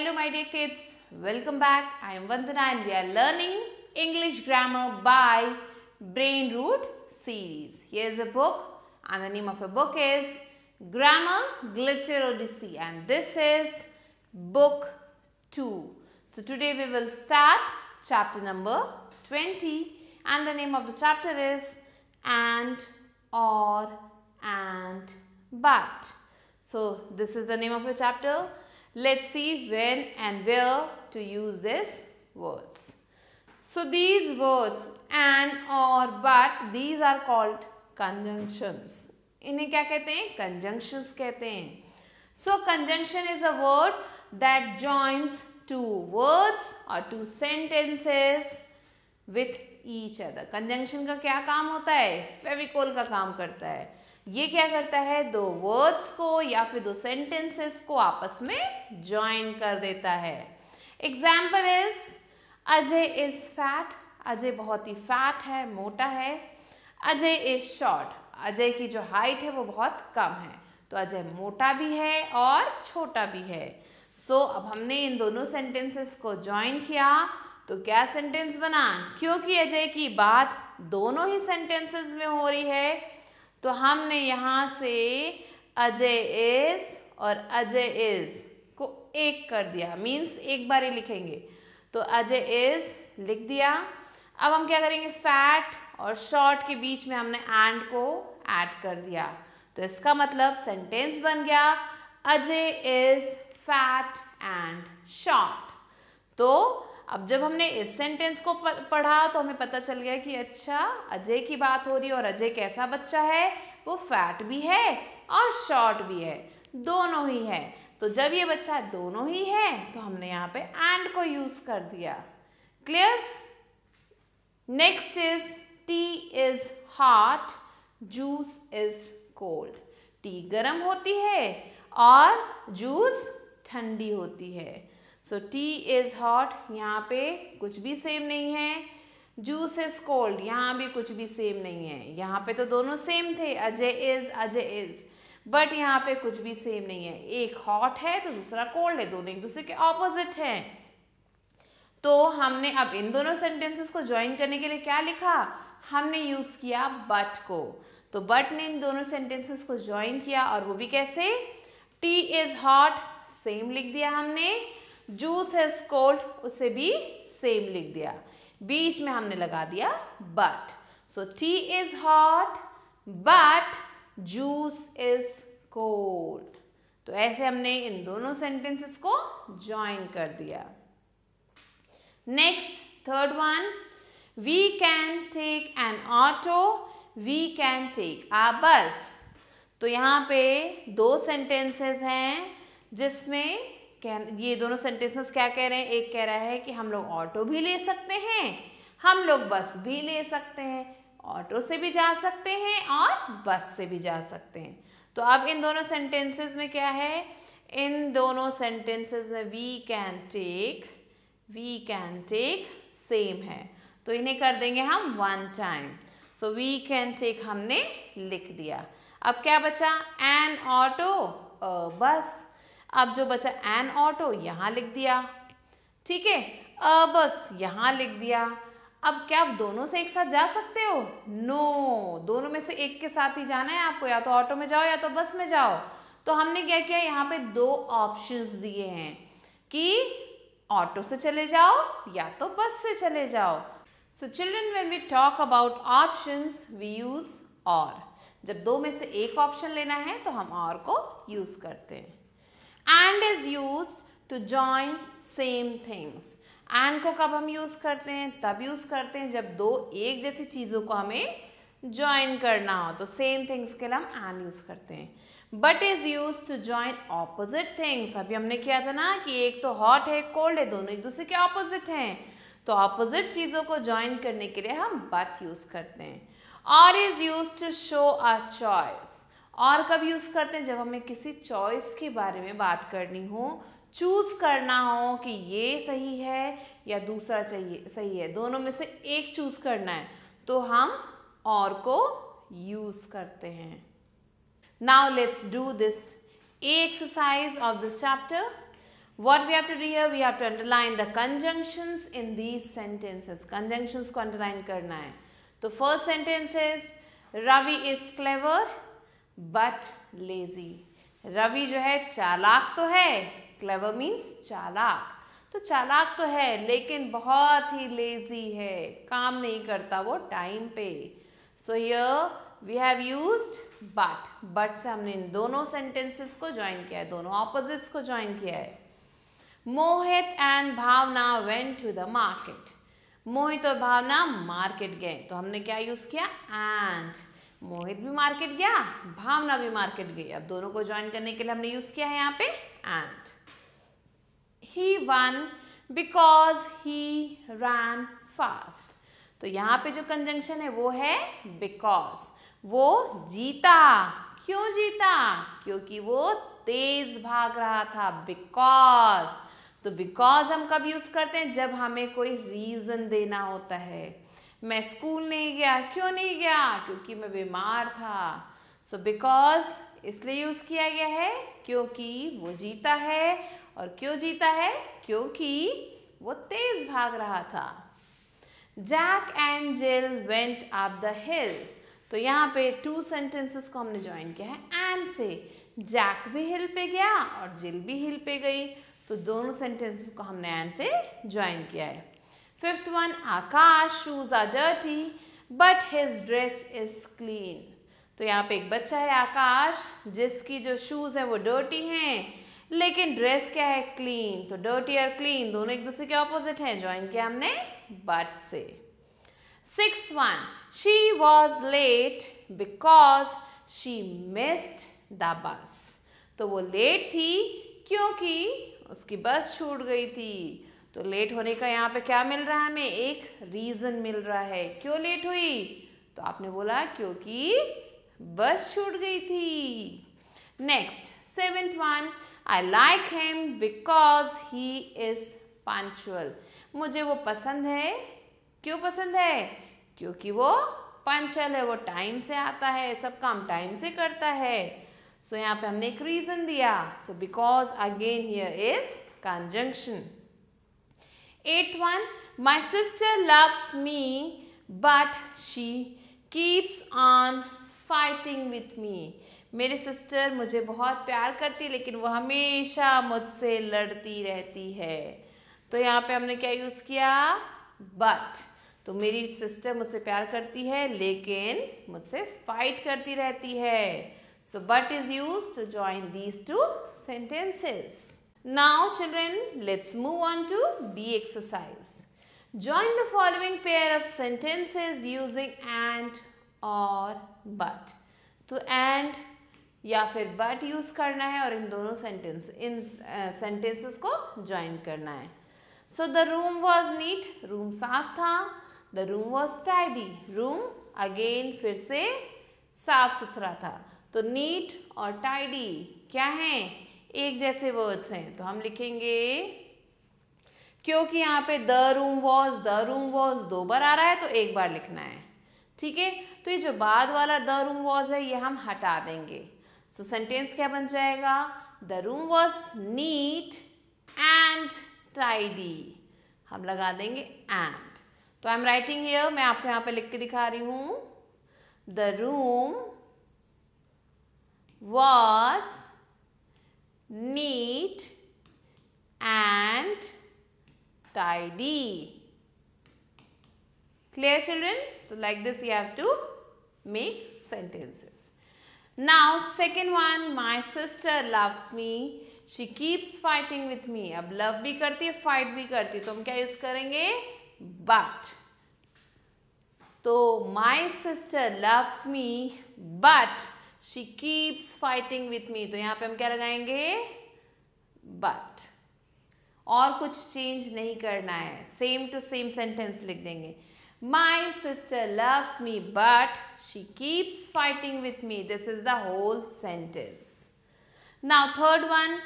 Hello my dear kids, welcome back. I am Vandana and we are learning English grammar by Brain Root series. Here is a book and the name of a book is Grammar Glitter Odyssey and this is book 2. So today we will start chapter number 20 and the name of the chapter is And or and but. So this is the name of a chapter Let's see when and where to use these words. So these words and or but these are called conjunctions. इन्हें क्या कहते हैं conjunctions कहते हैं. So conjunction is a word that joins two words or two sentences with each other. Conjunction का क्या काम होता है फेविकोल का काम करता है ये क्या करता है दो वर्ड्स को या फिर दो सेंटेंसेस को आपस में ज्वाइन कर देता है example is Ajay is fat Ajay बहुत ही फैट है मोटा है अजय इज शॉर्ट अजय की जो हाइट है वो बहुत कम है तो अजय मोटा भी है और छोटा भी है सो so, अब हमने इन दोनों सेंटेंसेस को ज्वाइन किया तो क्या सेंटेंस बना क्योंकि अजय की बात दोनों ही सेंटेंसेस में हो रही है तो हमने यहाँ से अजय इज और अजय इज को एक कर दिया मीन्स एक बार ही लिखेंगे तो अजय इज लिख दिया अब हम क्या करेंगे फैट और शॉर्ट के बीच में हमने एंड को ऐड कर दिया तो इसका मतलब सेंटेंस बन गया Ajay is fat and short तो अब जब हमने इस सेंटेंस को पढ़ा तो हमें पता चल गया कि अच्छा अजय की बात हो रही है और अजय कैसा बच्चा है वो फैट भी है और शॉर्ट भी है दोनों ही है तो जब ये बच्चा दोनों ही है तो हमने यहाँ पे एंड को यूज कर दिया clear next is tea is hot juice is cold tea गर्म होती है और जूस ठंडी होती है सो टी इज़ हॉट यहाँ पे कुछ भी सेम नहीं है जूस इज कोल्ड यहाँ भी कुछ भी सेम नहीं है यहाँ पे तो दोनों सेम थे Ajay is Ajay is but यहाँ पे कुछ भी सेम नहीं है एक हॉट है तो दूसरा कोल्ड है दोनों एक दूसरे के ऑपोजिट हैं तो हमने अब इन दोनों सेंटेंसेस को ज्वाइन करने के लिए क्या लिखा हमने यूज़ किया बट को तो बट ने इन दोनों सेंटेंसेस को ज्वाइन किया और वो भी कैसे टी इज़ हॉट सेम लिख दिया हमने जूस हैज कोल्ड उसे भी सेम लिख दिया बीच में हमने लगा दिया but so tea is hot but juice is cold तो ऐसे हमने इन दोनों सेंटेंसेस को ज्वाइन कर दिया next third one we can take an auto we can take a bus तो यहां पे दो सेंटेंसेस हैं जिसमें ये दोनों सेंटेंसेस क्या कह रहे हैं एक कह रहा है कि हम लोग ऑटो भी ले सकते हैं हम लोग बस भी ले सकते हैं ऑटो से भी जा सकते हैं और बस से भी जा सकते हैं तो अब इन दोनों सेंटेंसेस में क्या है इन दोनों सेंटेंसेस में we can take we can take same है तो इन्हें कर देंगे हम one time so we can take हमने लिख दिया अब क्या बचा एन ऑटो बस अब जो बचा एन ऑटो यहाँ लिख दिया ठीक है बस यहाँ लिख दिया अब क्या आप दोनों से एक साथ जा सकते हो नो no, दोनों में से एक के साथ ही जाना है आपको या तो ऑटो में जाओ या तो बस में जाओ तो हमने क्या किया यहाँ पे दो ऑप्शंस दिए हैं कि ऑटो से चले जाओ या तो बस से चले जाओ so children when we talk about options we use और जब दो में से एक ऑप्शन लेना है तो हम और को यूज करते हैं and is use to join same things and को कब हम यूज करते हैं तब यूज करते हैं जब दो एक जैसी चीज़ों को हमें ज्वाइन करना हो तो सेम थिंग्स के लिए हम एन यूज करते हैं but is use to join opposite things अभी हमने किया था ना कि एक तो हॉट है कोल्ड है दोनों एक दूसरे के ऑपोजिट हैं तो ऑपोजिट चीज़ों को ज्वाइन करने के लिए हम बट यूज करते हैं और is use to show a choice और कब यूज करते हैं जब हमें किसी चॉइस के बारे में बात करनी हो चूज करना हो कि ये सही है या दूसरा चाहिए सही है दोनों में से एक चूज करना है तो हम और को यूज करते हैं now let's do this exercise of this chapter what we have to do we have to underline the conjunctions in these sentences conjunctions को अंडरलाइन करना है तो first sentence is Ravi is clever but lazy Ravi जो है चालाक तो है clever means चालाक तो चालाक तो है लेकिन बहुत ही लेजी है काम नहीं करता वो टाइम पे so here we have use but but से हमने इन दोनों सेंटेंसेस को ज्वाइन किया है दोनों ऑपोजिट्स को ज्वाइन किया है Mohit and Bhavna went to the market Mohit और भावना मार्केट गए तो हमने क्या यूज किया एंड मोहित भी मार्केट गया भावना भी मार्केट गई अब दोनों को ज्वाइन करने के लिए हमने यूज किया है यहाँ पे and he won because he run fast तो यहाँ पे जो कंजंक्शन है वो है बिकॉज वो जीता क्यों जीता क्योंकि वो तेज भाग रहा था बिकॉज तो बिकॉज हम कब यूज करते हैं जब हमें कोई रीजन देना होता है मैं स्कूल नहीं गया क्यों नहीं गया क्योंकि मैं बीमार था सो so बिकॉज इसलिए यूज़ किया गया है क्योंकि वो जीता है और क्यों जीता है क्योंकि वो तेज भाग रहा था Jack and Jill went up the hill तो यहाँ पे टू सेंटेंसेस को हमने ज्वाइन किया है एंड से जैक भी हिल पे गया और जिल भी हिल पे गई तो दोनों सेंटेंसेस को हमने एंड से ज्वाइन किया है Fifth one, Akash shoes are dirty but his dress is clean. तो यहाँ पे एक बच्चा है आकाश जिसकी जो शूज है वो डर्टी हैं लेकिन ड्रेस क्या है क्लीन तो डर्टी और क्लीन दोनों एक दूसरे के ऑपोजिट हैं ज्वाइन किया हमने बट से six one she was late because she missed the bus तो वो लेट थी क्योंकि उसकी बस छूट गई थी तो लेट होने का यहाँ पे क्या मिल रहा है हमें एक रीज़न मिल रहा है क्यों लेट हुई तो आपने बोला क्योंकि बस छूट गई थी next seventh one I like him because he is punctual मुझे वो पसंद है क्यों पसंद है क्योंकि वो पंचल है वो टाइम से आता है सब काम टाइम से करता है सो so, यहाँ पे हमने एक रीज़न दिया so because again here is conjunction eight one my sister loves me but she keeps on fighting with me मेरी सिस्टर मुझे बहुत प्यार करती है लेकिन वह हमेशा मुझसे लड़ती रहती है तो यहाँ पे हमने क्या यूज़ किया बट तो मेरी सिस्टर मुझसे प्यार करती है लेकिन मुझसे फाइट करती रहती है so but is use to join these two sentences Now children, let's move on to B exercise. Join the following pair of sentences using and or but. तो and या फिर but use करना है और इन दोनों सेंटेंस इन sentences को join करना है So the room was neat. Room साफ था The room was tidy. Room again फिर से साफ सुथरा था तो neat और tidy क्या है एक जैसे वर्ड्स हैं तो हम लिखेंगे क्योंकि यहाँ पे the room was the room was दो बार आ रहा है तो एक बार लिखना है ठीक है तो ये जो बाद वाला द रूम वॉज है ये हम हटा देंगे सो so, सेंटेंस क्या बन जाएगा the room was neat and tidy हम लगा देंगे एंड तो आई एम राइटिंग हेयर मैं आपको यहाँ पे लिख के दिखा रही हूँ the room was neat and tidy. Clear children? So like this you have to make sentences. Now second one, my sister loves me. She keeps fighting with me. ab love bhi karti hai fight bhi karti hai to hum kya use karenge But. to my sister loves me but she keeps fighting with me तो यहां पे हम क्या लगाएंगे but और कुछ change नहीं करना है सेम टू सेम सेंटेंस लिख देंगे my sister loves me but she keeps fighting with me this is the whole sentence now third one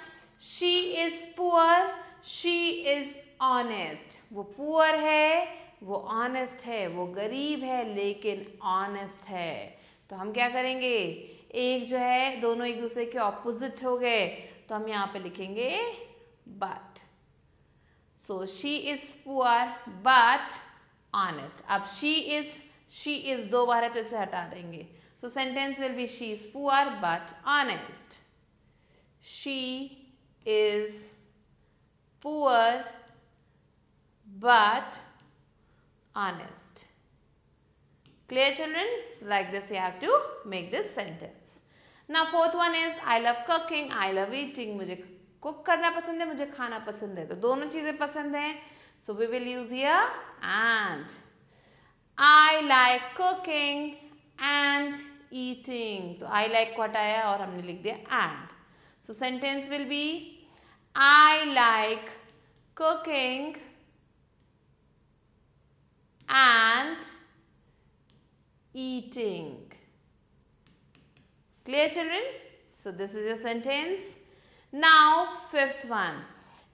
she is poor she is honest वो पुअर है वो ऑनेस्ट है वो गरीब है लेकिन ऑनेस्ट है तो हम क्या करेंगे एक जो है दोनों एक दूसरे के ऑपोजिट हो गए तो हम यहाँ पे लिखेंगे but so she is poor but honest अब शी इज शी इज दो बार है तो इसे हटा देंगे so sentence will be she is poor but honest she is poor but honest Clear children? So like this you have to make this sentence. Now fourth one is I love cooking, I love eating. मुझे cook करना पसंद है मुझे खाना पसंद है तो दोनों चीज़ें पसंद हैं so we will use here and I like cooking and eating तो आई लाइक वॉट आया और हमने लिख दिया and so sentence will be I like cooking and eating. Clear children? So this is your sentence. Now fifth one.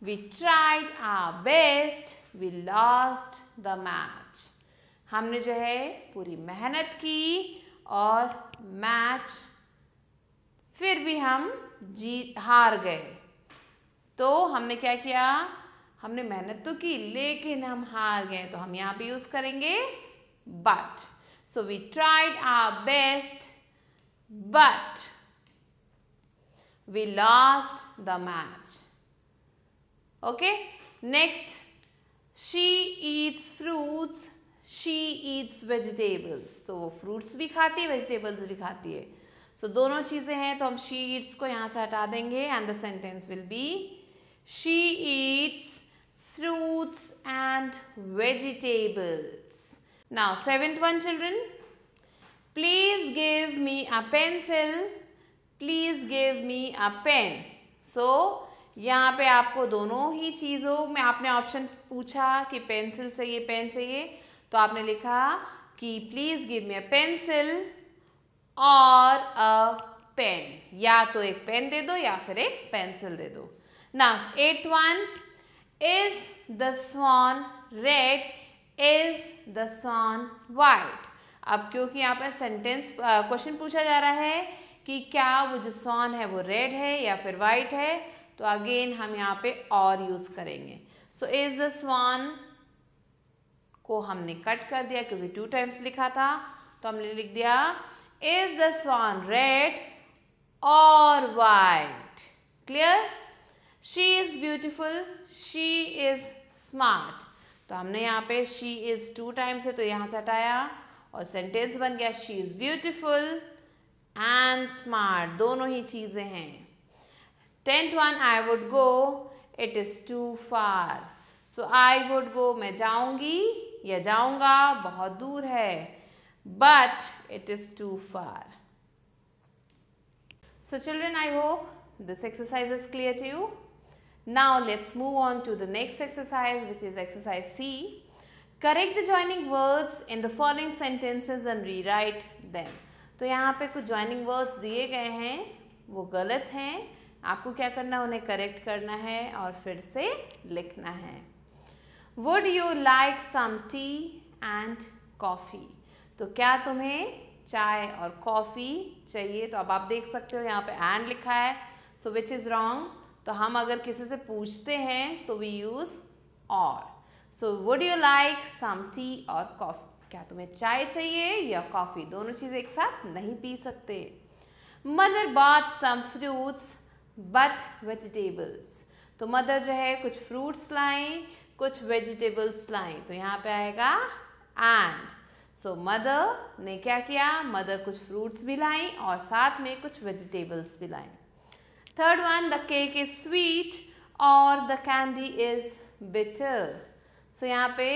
We tried our best. We lost the match. हमने जो है पूरी मेहनत की और मैच फिर भी हम जीत हार गए तो हमने क्या किया हमने मेहनत तो की लेकिन हम हार गए तो हम यहाँ पे यूज़ करेंगे but So we tried our best but we lost the match. Okay. Next, she eats fruits, she eats vegetables. तो वो fruits भी खाती है vegetables भी खाती है so, दोनों चीज़ें हैं तो हम she eats को यहाँ से हटा देंगे and the sentence will be she eats fruits and vegetables. Now seventh one children. Please give me a pencil. Please give me a pen. So यहाँ पे आपको दोनों ही चीज़ों में आपने ऑप्शन पूछा कि पेंसिल चाहिए पेन चाहिए तो आपने लिखा कि please give me a pencil और अ पेन या तो एक पेन दे दो या फिर एक पेंसिल दे दो ना eight one is the swan red is the sun white अब क्योंकि यहाँ पर सेंटेंस क्वेश्चन पूछा जा रहा है कि क्या वो जो सन है वो रेड है या फिर वाइट है तो अगेन हम यहाँ पे और यूज़ करेंगे सो इज द स्वान को हमने कट कर दिया क्योंकि टू टाइम्स लिखा था तो हमने लिख दिया इज द स्वान रेड और white clear she is beautiful she is smart तो हमने यहाँ पे शी इज़ टू टाइम्स है तो यहाँ से हटाया और सेंटेंस बन गया she is beautiful and smart दोनों ही चीज़ें हैं tenth one I would go it is too far so I would go मैं जाऊंगी या जाऊंगा बहुत दूर है but it is too far so children I hope this exercise is clear to you Now let's move on to the next exercise which is exercise C. Correct the joining words in the following sentences and rewrite them. तो यहाँ पे कुछ joining words दिए गए हैं वो गलत हैं आपको क्या करना है उन्हें correct करना है और फिर से लिखना है Would you like some tea and coffee? तो क्या तुम्हें चाय और कॉफ़ी चाहिए तो अब आप देख सकते हो यहाँ पे एंड लिखा है सो विच इज़ रॉन्ग तो हम अगर किसी से पूछते हैं तो वी यूज़ और so would you like some tea और कॉफ़ी क्या तुम्हें चाय चाहिए या कॉफ़ी दोनों चीज़ एक साथ नहीं पी सकते mother bought some fruits but vegetables तो मदर जो है कुछ फ्रूट्स लाएं कुछ वेजिटेबल्स लाएं तो यहाँ पे आएगा एंड सो मदर ने क्या किया मदर कुछ फ्रूट्स भी लाई और साथ में कुछ वेजिटेबल्स भी लाई Third one, the cake is sweet और the candy is bitter. So यहाँ पे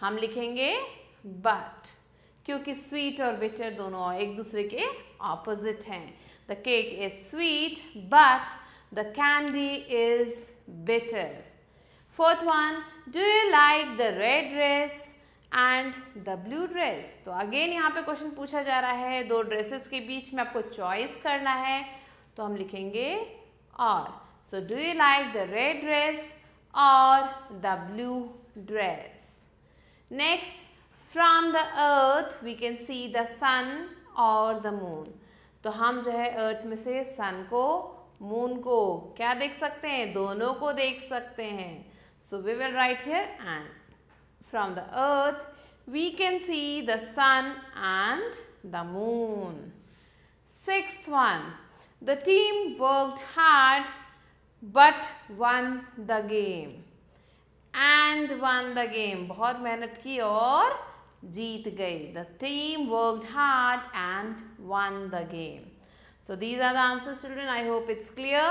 हम लिखेंगे but क्योंकि sweet और bitter दोनों एक दूसरे के opposite हैं. The cake is sweet but the candy is bitter. Fourth one, do you like the red dress? And the blue dress तो अगेन यहाँ पे क्वेश्चन पूछा जा रहा है दो ड्रेसेस के बीच में आपको चॉइस करना है तो हम लिखेंगे और so do you like the red dress और the blue dress next from the earth we can see the sun और द मून तो हम जो है अर्थ में से सन को मून को क्या देख सकते हैं दोनों को देख सकते हैं so we will write here and from the earth, we can see the sun and the moon. Sixth one, the team worked hard but won the game. And won the game. बहुत मेहनत की और जीत गई. The team worked hard and won the game. So these are the answers children. I hope it's clear.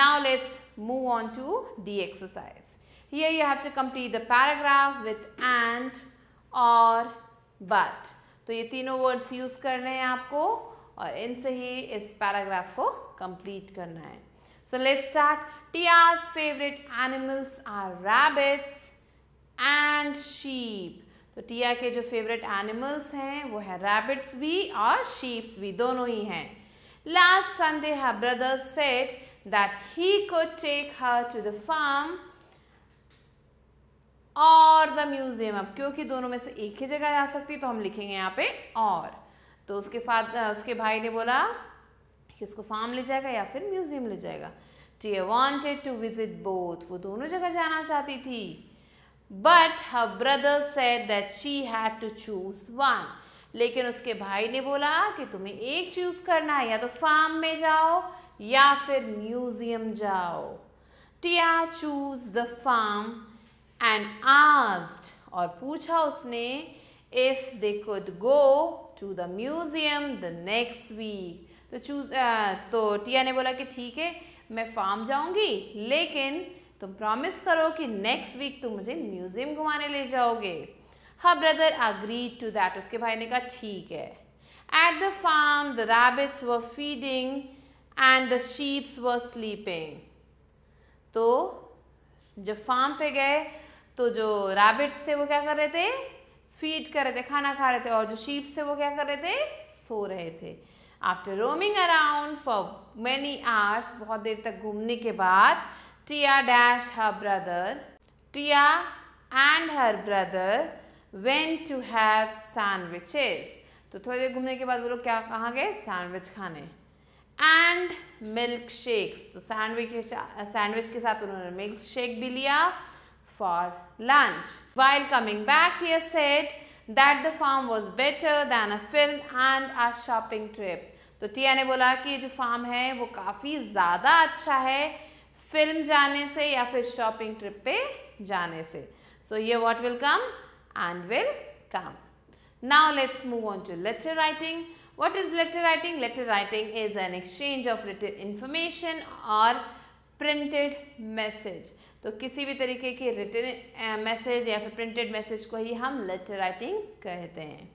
Now let's move on to the exercise. here you have to complete the paragraph with and or but तो ये तीनों words use करने हैं आपको और इनसे ही इस paragraph को कंप्लीट करना है so let's start Tia's favourite animals are rabbits and sheep तो टिया के जो फेवरेट एनिमल्स हैं वो है रैबिट्स भी और शीप्स भी दोनों ही हैं last Sunday her brothers said that he could take her to the farm और द म्यूजियम अब क्योंकि दोनों में से एक ही जगह जा सकती तो हम लिखेंगे यहाँ पे और तो उसके फादर उसके भाई ने बोला कि उसको फार्म ले जाएगा या फिर म्यूजियम ले जाएगा Tia wanted to visit both वो दोनों जगह जाना चाहती थी but her brother said that she had to choose one लेकिन उसके भाई ने बोला कि तुम्हें एक चूज करना है या तो फार्म में जाओ या फिर म्यूजियम जाओ Tia choose the farm and asked और पूछा उसने if they could go to the museum the next week तो चूज तो टिया ने बोला कि ठीक है मैं फार्म जाऊंगी लेकिन तुम प्रॉमिस करो कि नेक्स्ट वीक तुम मुझे म्यूजियम घुमाने ले जाओगे her brother agree to that उसके भाई ने कहा ठीक है at the farm the rabbits were feeding and the sheeps were sleeping तो जब फार्म पे गए तो जो रैबिट्स थे वो क्या कर रहे थे फीड कर रहे थे खाना खा रहे थे और जो शीप्स थे वो क्या कर रहे थे सो रहे थे after roaming around for many hours बहुत देर तक घूमने के बाद Tia dash her brother Tia and her brother went to have sandwiches तो थोड़ी देर घूमने के बाद वो लोग क्या कहाँ गए सैंडविच खाने एंड मिल्क शेक्स तो सैंडविच के सैंडविच के साथ उन्होंने मिल्क शेक भी लिया for lunch. While coming back, he said that the farm was better than a film and a shopping trip. तो टिया ने बोला कि जो फार्म है वो काफ़ी ज़्यादा अच्छा है फिल्म जाने से या फिर शॉपिंग ट्रिप पे जाने से सो ये what will come and will come now let's move on to letter writing what is letter writing letter writing is an exchange of written information or printed message तो किसी भी तरीके की रिटर्न मैसेज या फिर प्रिंटेड मैसेज को ही हम letter writing कहते हैं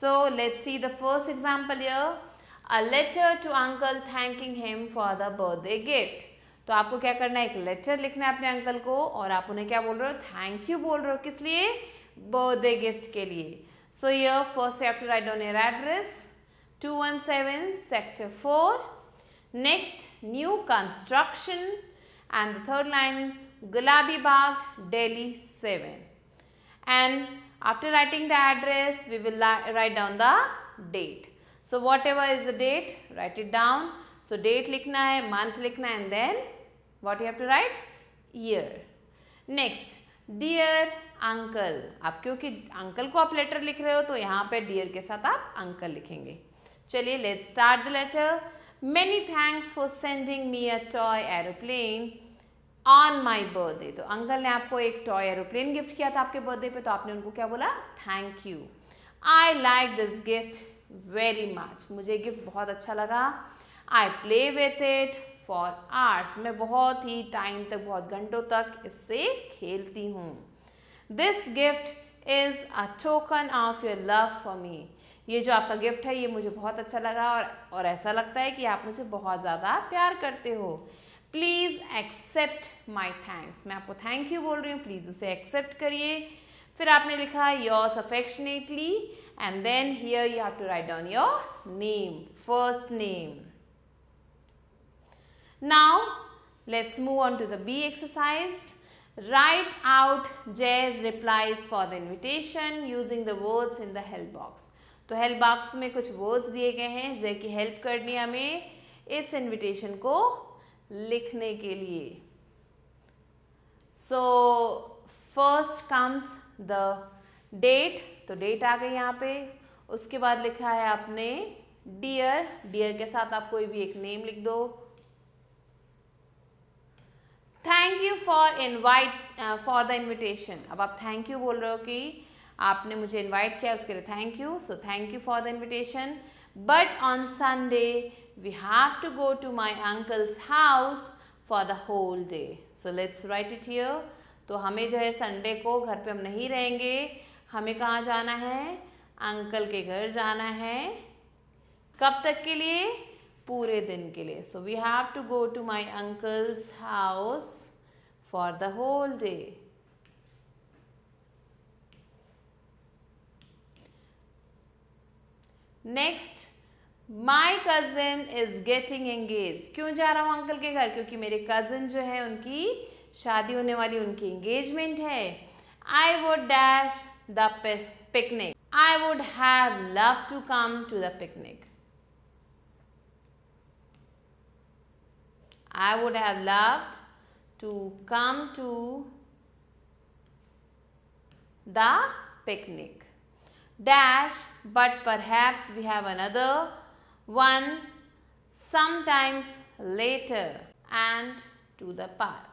so let's see the first example your a letter to uncle thanking him for the birthday gift तो आपको क्या करना है एक लेटर लिखना है अपने अंकल को और आप उन्हें क्या बोल रहे हो थैंक यू बोल रहे हो किस लिए बर्थडे गिफ्ट के लिए so you first have to write on your address seven sector four next new construction and the third line Gulabi Bagh, Delhi 7. And after writing the address, we will write down the date. So whatever is the date, write it down. So date लिखना है, month लिखना है and then what you have to write? Year. Next, dear uncle. आप क्योंकि uncle को आप letter लिख रहे हो तो यहाँ पे dear के साथ आप uncle लिखेंगे. चलिए let's start the letter. Many thanks for sending me a toy aeroplane. On my birthday तो अंकल ने आपको एक टॉय एरोप्लेन गिफ्ट किया था आपके बर्थडे पे तो आपने उनको क्या बोला thank you I like this gift very much मुझे गिफ्ट बहुत अच्छा लगा I play with it for hours मैं बहुत ही टाइम तक बहुत घंटों तक इससे खेलती हूँ this gift is a token of your love for me ये जो आपका गिफ्ट है ये मुझे बहुत अच्छा लगा और और ऐसा लगता है कि आप मुझे बहुत ज़्यादा प्यार करते हो प्लीज़ एक्सेप्ट माई थैंक्स मैं आपको थैंक यू बोल रही हूँ प्लीज़ उसे एक्सेप्ट करिए फिर आपने लिखा yours affectionately and then here you have to write down your name first name now let's move on to the B exercise write out Jay's replies for the invitation using the words in the help box तो help box में कुछ words दिए गए हैं जय की help करनी हमें इस इन्विटेशन को लिखने के लिए so first comes the date तो डेट आ गई यहाँ पे उसके बाद लिखा है आपने डियर डियर के साथ आप कोई भी एक नेम लिख दो thank you for invite for the invitation अब आप थैंक यू बोल रहे हो कि आपने मुझे इनवाइट किया उसके लिए thank you so thank you for the invitation but on Sunday we have to go to my uncle's house for the whole day. So let's write it here. तो हमें जो है संडे को घर पे हम नहीं रहेंगे हमें कहाँ जाना है अंकल के घर जाना है कब तक के लिए पूरे दिन के लिए so we have to go to my uncle's house for the whole day next my cousin is getting engage क्यों जा रहा हूँ अंकल के घर क्योंकि मेरे कजिन जो है उनकी शादी होने वाली उनकी एंगेजमेंट है I would dash the picnic I would have love to come to the picnic I would have love to come to the picnic dash but perhaps we have one sometimes later and to the park.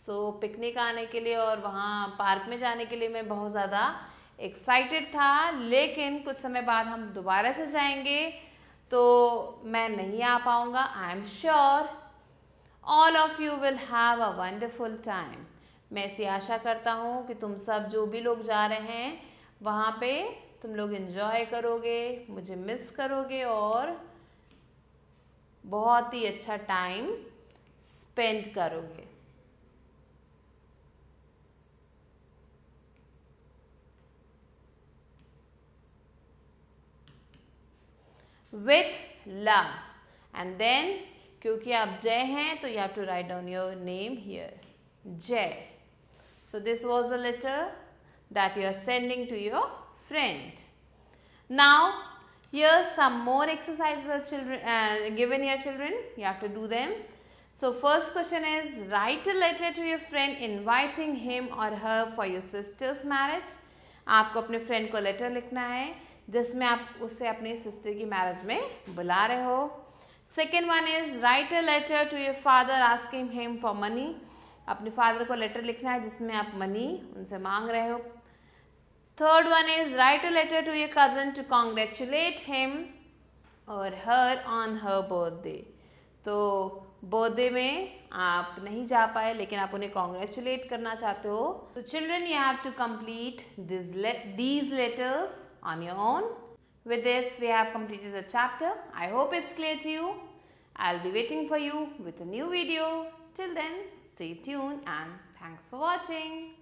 So so, picnic आने के लिए और वहाँ park में जाने के लिए मैं बहुत ज़्यादा एक्साइटेड था लेकिन कुछ समय बाद हम दोबारा से जाएंगे तो मैं नहीं आ पाऊँगा I am sure all of you will have a wonderful time मैं ऐसी आशा करता हूँ कि तुम सब जो भी लोग जा रहे हैं वहाँ पे तुम लोग इन्जॉय करोगे मुझे मिस करोगे और बहुत ही अच्छा टाइम स्पेंड करोगे विथ लव एंड देन क्योंकि आप जय हैं तो you have to write down your name here Jay so this was the letter that you are sending to your friend. Now here some more exercises are children uh, given here children. You have to do them. So first question is write a letter to your friend inviting him or her for your sister's marriage. आपको अपने friend को letter लिखना है जिसमें आप उसे अपने sister की मैरिज में बुला रहे हो second one is write a letter to your father asking him for money अपने फादर को लेटर लिखना है जिसमें आप मनी उनसे मांग रहे हो third one is write a letter to your cousin to congratulate him और हर ऑन हर बर्थडे तो बर्थडे में आप नहीं जा पाए लेकिन आप उन्हें कॉन्ग्रेचुलेट करना चाहते हो तो children you have to complete these letters on your own with this we have completed a chapter I hope it's clear to you I'll be waiting for you with a new video till then stay tune and thanks for watching